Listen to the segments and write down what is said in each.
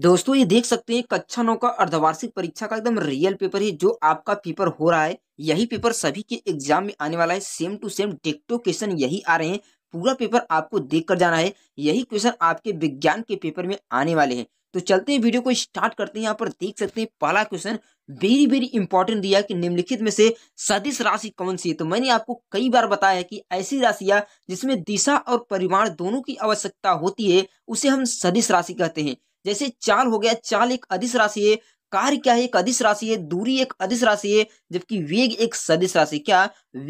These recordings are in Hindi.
दोस्तों ये देख सकते हैं कक्षा नौ का अर्धवार्षिक परीक्षा का एकदम रियल पेपर है जो आपका पेपर हो रहा है यही पेपर सभी के एग्जाम में आने वाला है सेम टू सेम डिक्टो क्वेश्चन यही आ रहे हैं पूरा पेपर आपको देख कर जाना है यही क्वेश्चन आपके विज्ञान के पेपर में आने वाले हैं तो चलते हैं वीडियो को स्टार्ट करते हैं यहाँ पर देख सकते हैं पहला क्वेश्चन वेरी वेरी इंपॉर्टेंट दिया कि निम्नलिखित में से सदिश राशि कौन सी है तो मैंने आपको कई बार बताया कि ऐसी राशियां जिसमें दिशा और परिमाण दोनों की आवश्यकता होती है उसे हम सदिश राशि कहते हैं जैसे चाल हो गया चाल एक अधिस राशि है कार्य क्या है एक अधिस राशि है दूरी एक अधिस राशि है जबकि वेग एक सदिश राशि क्या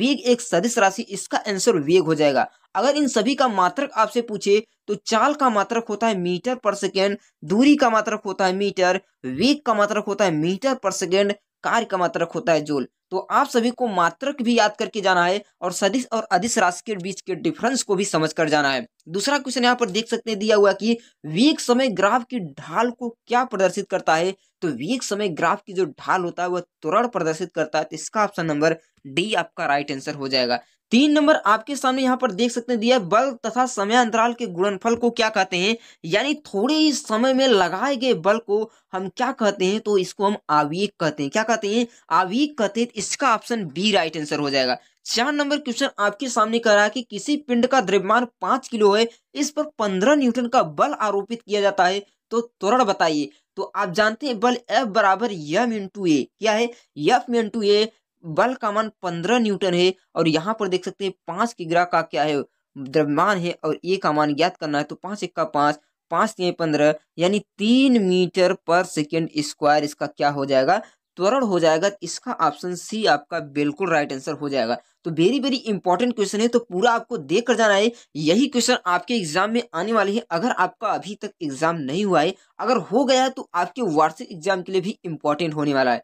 वेग एक सदिश राशि इसका आंसर वेग हो जाएगा अगर इन सभी का मात्रक आपसे पूछे तो चाल का मात्रक होता है मीटर पर सेकेंड दूरी का मात्रक होता है मीटर वेग का मात्रक होता है मीटर पर सेकेंड कार्य का मात्रक होता है जोल तो आप सभी को मात्रक भी याद करके जाना है और सदिश और अधिस राशि के बीच के डिफरेंस को भी समझ कर जाना है दूसरा क्वेश्चन यहाँ पर देख सकते हैं दिया हुआ कि वीक समय ग्राफ की ढाल को क्या प्रदर्शित करता है तो वीक समय ग्राफ की जो ढाल होता है वह तुरड़ प्रदर्शित करता है तो इसका ऑप्शन नंबर डी आपका राइट आंसर हो जाएगा तीन नंबर आपके सामने यहाँ पर देख सकते हैं दिया बल तथा समय अंतराल के गुणनफल को क्या कहते हैं यानी थोड़े ही समय में लगाए गए बल को हम क्या कहते हैं तो इसको हम आवेग कहते हैं क्या कहते हैं आवेग कहते हैं इसका ऑप्शन बी राइट आंसर हो जाएगा चार नंबर क्वेश्चन आपके सामने कर रहा है कि किसी पिंड का द्रव्यमान पांच किलो है इस पर पंद्रह न्यूटन का बल आरोपित किया जाता है तो त्वरण बताइए तो आप जानते हैं बल एफ बराबर यम इंटू ए क्या है यफ इंटू ए बल का मान पंद्रह न्यूटन है और यहाँ पर देख सकते हैं पांच की ग्रह का क्या है द्रव्यमान है और ए का मान ज्ञात करना है तो पांच एक का पांच पांच तीन पंद्रह यानी तीन मीटर पर सेकेंड स्क्वायर इसका क्या हो जाएगा त्वरण हो जाएगा इसका ऑप्शन सी आपका बिल्कुल राइट आंसर हो जाएगा तो वेरी वेरी इंपॉर्टेंट क्वेश्चन है तो पूरा आपको देख कर जाना है यही क्वेश्चन आपके एग्जाम में आने वाले हैं अगर आपका अभी तक एग्जाम नहीं हुआ है अगर हो गया तो आपके वार्षिक एग्जाम के लिए भी इंपॉर्टेंट होने वाला है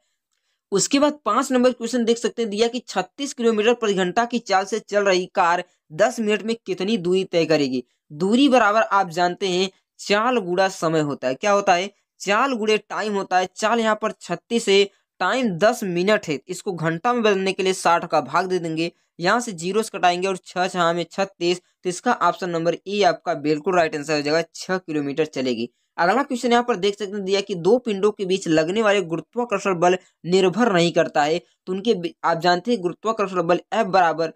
उसके बाद पांच नंबर क्वेश्चन देख सकते हैं दिया कि 36 किलोमीटर प्रति घंटा की चाल से चल रही कार 10 मिनट में कितनी दूरी तय करेगी दूरी बराबर आप जानते हैं चाल गुड़ा समय होता है क्या होता है चाल गुड़े टाइम होता है चाल यहाँ पर छत्तीस है टाइम दस मिनट है इसको घंटा में बदलने के लिए साठ का भाग दे देंगे यहाँ से जीरो कटाएंगे और छह छह में छत्तीस तो इसका ऑप्शन नंबर ए आपका बिल्कुल राइट आंसर हो जाएगा छह किलोमीटर चलेगी अगला क्वेश्चन यहाँ पर देख सकते हैं दिया कि दो पिंडों के बीच लगने वाले गुरुत्वाकर्षण बल निर्भर नहीं करता है तो उनके आप जानते हैं गुरुत्वाकर्षण बल एफ बराबर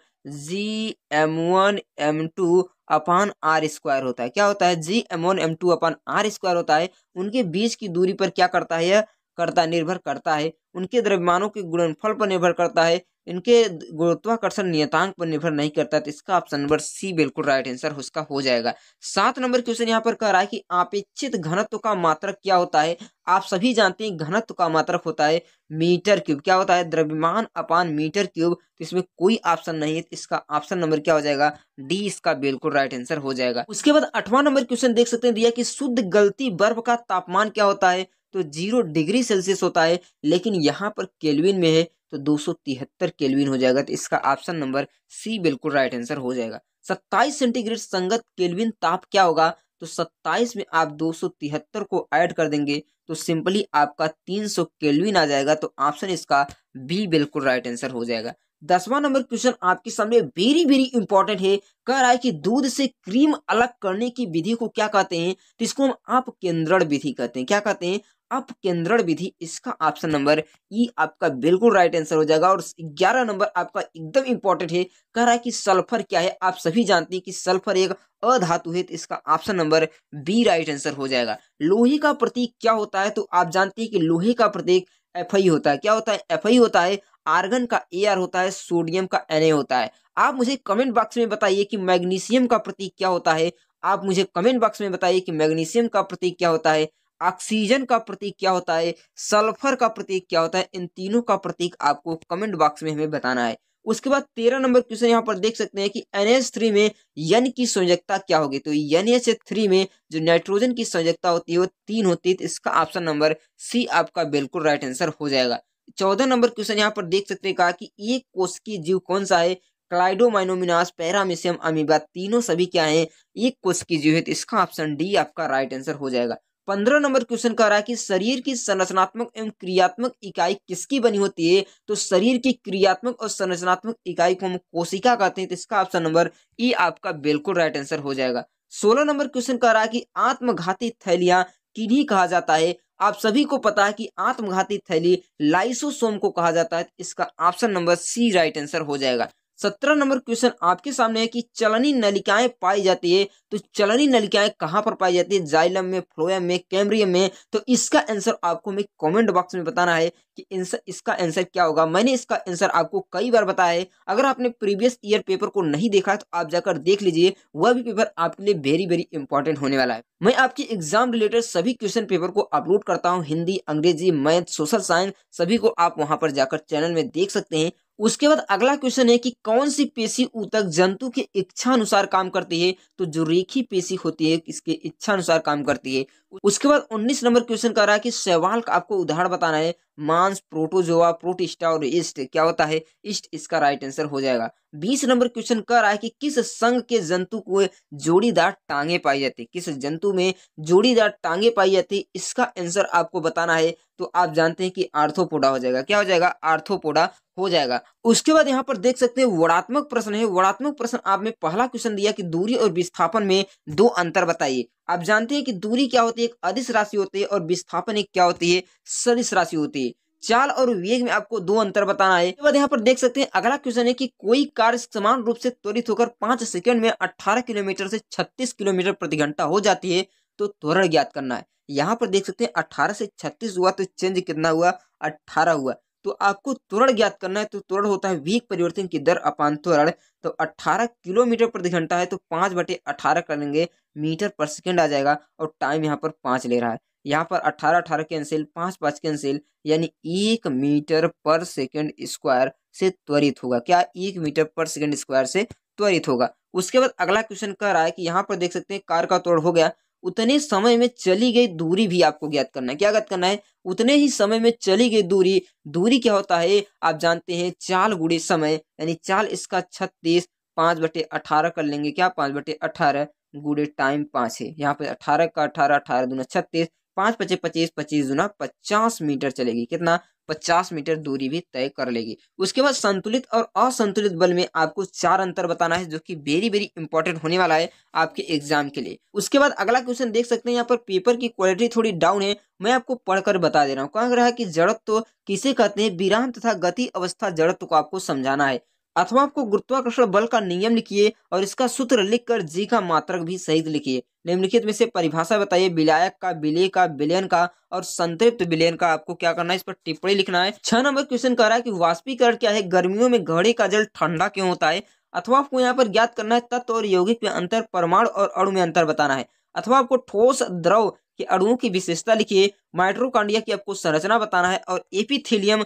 G M one M two upon R square होता है क्या होता है G M one M two upon R square होता है उनके बीच की दूरी पर क्या करता है यह करता निर्भर करता है उनके द्रव्यमानों के गुणनफल पर निर्भर करता है इनके गुरुत्वाकर्षण नियतांक पर निर्भर नहीं करता तो इसका ऑप्शन नंबर सी बिल्कुल राइट आंसर उसका हो जाएगा सात नंबर क्वेश्चन यहाँ पर कह रहा है कि अपेक्षित घनत्व का मात्रक क्या होता है आप सभी जानते हैं घनत्व का मात्रक होता है मीटर क्यूब क्या होता है द्रव्यमान अपान मीटर क्यूब तो इसमें कोई ऑप्शन नहीं है तो इसका ऑप्शन नंबर क्या हो जाएगा डी इसका बिल्कुल राइट आंसर हो जाएगा उसके बाद आठवां नंबर क्वेश्चन देख सकते हैं दिया कि शुद्ध गलती बर्फ का तापमान क्या होता है तो जीरो डिग्री सेल्सियस होता है लेकिन यहाँ पर केल्विन में है तो दो सौ तिहत्तर केल्विन हो जाएगा तो इसका ऑप्शन नंबर सी बिल्कुल राइट आंसर हो जाएगा सत्ताईस सेंटीग्रेड संगत केल्विन ताप क्या होगा तो सत्ताईस में आप 273 को ऐड कर देंगे तो सिंपली आपका 300 केलविन आ जाएगा तो ऑप्शन इसका बी बिल्कुल राइट आंसर हो जाएगा दसवां नंबर क्वेश्चन आपके सामने वेरी वेरी इंपॉर्टेंट है कह रहा है कि दूध से क्रीम अलग करने की विधि को क्या कहते हैं तो इसको हम आप केंद्रण विधि कहते हैं क्या कहते हैं अपकेंद्रण विधि इसका ऑप्शन नंबर ई आपका बिल्कुल राइट आंसर हो जाएगा और ग्यारह नंबर आपका एकदम इंपॉर्टेंट है कह रहा है कि सल्फर क्या है आप सभी जानते हैं कि सल्फर एक अधातु है तो इसका option number B right answer हो जाएगा लोहे का प्रतीक क्या होता है तो आप जानते हैं कि लोहे का प्रतीक एफ होता है क्या होता है एफ होता है आर्गन का ए आर होता है सोडियम का एन होता है आप मुझे कमेंट बॉक्स में बताइए कि मैग्नीशियम का प्रतीक क्या होता है आप मुझे कमेंट बॉक्स में बताइए कि मैग्नीशियम का प्रतीक क्या होता है ऑक्सीजन का प्रतीक क्या होता है सल्फर का प्रतीक क्या होता है इन तीनों का प्रतीक आपको कमेंट बॉक्स में हमें बताना है उसके बाद तेरह नंबर क्वेश्चन यहाँ पर देख सकते हैं कि एन में यन की संयोजकता क्या होगी तो थ्री में जो नाइट्रोजन की संयोजकता होती है वो तीन होती है तो इसका ऑप्शन नंबर सी आपका बिल्कुल राइट आंसर हो जाएगा चौदह नंबर क्वेश्चन यहाँ पर देख सकते हैं कहा कि एक कोश की जीव कौन सा है क्लाइडोमाइनोमिनास पैरामिशियम अमीबा तीनों सभी क्या है एक कोश की जीव है तो इसका ऑप्शन डी आपका राइट आंसर हो जाएगा पंद्रह नंबर क्वेश्चन कह रहा है कि शरीर की संरचनात्मक एवं क्रियात्मक इकाई किसकी बनी होती है तो शरीर की क्रियात्मक और संरचनात्मक इकाई को हम कोशिका कहते हैं तो इसका ऑप्शन नंबर ई आपका बिल्कुल राइट आंसर हो जाएगा सोलह नंबर क्वेश्चन कह रहा है कि आत्मघाती थैलियां किन्हीं कहा जाता है आप सभी को पता है कि आत्मघाती थैली लाइसोसोम को कहा जाता है तो इसका option number C right answer हो जाएगा सत्रह नंबर क्वेश्चन आपके सामने है कि चलनी नलिकाएं पाई जाती है तो चलनी नलिकाएं कहाँ पर पाई जाती है जाइलम में फ्लोएम में कैम्ब्रियम में तो इसका आंसर आपको हमें कमेंट बॉक्स में बताना है कि इसका आंसर क्या होगा मैंने इसका आंसर आपको कई बार बताया है अगर आपने प्रीवियस ईयर पेपर को नहीं देखा तो आप जाकर देख लीजिए वह भी पेपर आपके लिए वेरी वेरी इंपॉर्टेंट होने वाला है मैं आपके एग्जाम रिलेटेड सभी क्वेश्चन पेपर को अपलोड करता हूँ हिंदी अंग्रेजी मैथ सोशल साइंस सभी को आप वहाँ पर जाकर चैनल में देख सकते हैं उसके बाद अगला क्वेश्चन है कि कौन सी पेशी ऊतक जंतु के इच्छा अनुसार काम करती है तो जो रेखी पेशी होती है इसके इच्छा अनुसार काम करती है उसके बाद 19 नंबर क्वेश्चन कह रहा है कि सवाल का आपको उदाहरण बताना है मांस प्रोटोजोआ प्रोटिस्टा और ईस्ट क्या होता है ईस्ट इसका राइट आंसर हो जाएगा 20 नंबर क्वेश्चन कह रहा है कि किस संघ के जंतु को जोड़ीदार टांगे पाई जाती है किस जंतु में जोड़ीदार टांगे पाई जाती है इसका आंसर आपको बताना है तो आप जानते हैं कि आर्थोपोडा हो जाएगा क्या हो जाएगा आर्थोपोडा हो जाएगा उसके बाद यहाँ पर देख सकते हैं वड़ात्मक प्रश्न है वड़ात्मक प्रश्न आपने पहला क्वेश्चन दिया कि दूरी और विस्थापन में दो अंतर बताइए आप जानते हैं कि दूरी क्या होती है होती है एक अधिस राशि होती है और विस्थापन एक क्या होती है सदिश राशि होती है चाल और वेग में आपको दो अंतर बताना है बाद यहाँ पर देख सकते हैं अगला क्वेश्चन है कि कोई कार्य समान रूप से त्वरित होकर पांच सेकंड में अट्ठारह किलोमीटर से छत्तीस किलोमीटर प्रति घंटा हो जाती है तो त्वरण ज्ञात करना है यहाँ पर देख सकते हैं अट्ठारह से छत्तीस हुआ तो चेंज कितना हुआ अट्ठारह हुआ तो आपको त्वरण ज्ञात करना है तो त्वरण होता है वीक परिवर्तन की दर अपान त्वरण तो 18 किलोमीटर प्रति घंटा है तो पाँच बटे अठारह करेंगे मीटर पर सेकेंड आ जाएगा और टाइम यहाँ पर पाँच ले रहा है यहाँ पर अठारह अठारह कैंसिल पाँच पाँच कैंसिल यानी एक मीटर पर सेकेंड स्क्वायर से त्वरित होगा क्या एक मीटर पर सेकेंड स्क्वायर से त्वरित होगा उसके बाद अगला क्वेश्चन कह रहा है कि यहाँ पर देख सकते हैं कार का त्वरण हो गया उतने समय में चली गई दूरी भी आपको ज्ञात करना है क्या ज्ञात करना है उतने ही समय में चली गई दूरी दूरी क्या होता है आप जानते हैं चाल गुड़े समय यानी चाल इसका छत्तीस पाँच बटे अठारह कर लेंगे क्या पाँच बटे अठारह गुड़े टाइम पाँच है यहाँ पे अठारह का अठारह अठारह दूना छत्तीस पाँच पचे पच्चीस पच्चीस दूना पचास मीटर चलेगी कितना 50 मीटर दूरी भी तय कर लेगी उसके बाद संतुलित और असंतुलित बल में आपको चार अंतर बताना है जो कि वेरी वेरी इंपॉर्टेंट होने वाला है आपके एग्जाम के लिए उसके बाद अगला क्वेश्चन देख सकते हैं यहाँ पर पेपर की क्वालिटी थोड़ी डाउन है मैं आपको पढ़कर बता दे रहा हूँ कहा रहा है कि जड़त्व तो किसे कहते हैं विराम तथा गति अवस्था जड़त्व को आपको समझाना है अथवा आपको गुरुत्वाकर्षण बल का नियम लिखिए और इसका सूत्र लिखकर जी का मात्रक भी सही लिखिए निम्नलिखित में से परिभाषा बताइए विलायक का विलय का विलयन का और संतृप्त विलयन का आपको क्या करना है इस पर टिप्पणी लिखना है छह नंबर क्वेश्चन कह रहा है कि वाष्पीकरण क्या है गर्मियों में घड़े का जल ठंडा क्यों होता है अथवा आपको यहाँ पर ज्ञात करना है तत्व और यौगिक में अंतर परमाणु और अणु में अंतर बताना है अथवा आपको ठोस द्रव के अणुओं की विशेषता लिखिए माइट्रोकांडिया की आपको संरचना बताना है और एपिथिलियम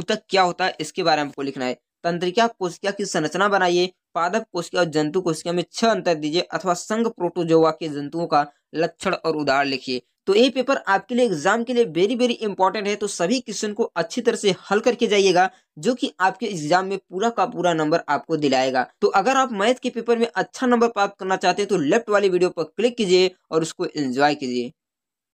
ऊतक क्या होता है इसके बारे में आपको लिखना है तंत्रिका कोशिका की संरचना बनाइए पादप कोशिका और जंतु कोशिका में छह अंतर दीजिए अथवा संघ प्रोटोजोवा के जंतुओं का लक्षण और उदाहरण लिखिए तो ये पेपर आपके लिए एग्जाम के लिए वेरी वेरी इंपॉर्टेंट है तो सभी क्वेश्चन को अच्छी तरह से हल करके जाइएगा जो कि आपके एग्जाम में पूरा का पूरा नंबर आपको दिलाएगा तो अगर आप मैथ के पेपर में अच्छा नंबर प्राप्त करना चाहते हैं तो लेफ्ट वाली वीडियो पर क्लिक कीजिए और उसको एंजॉय कीजिए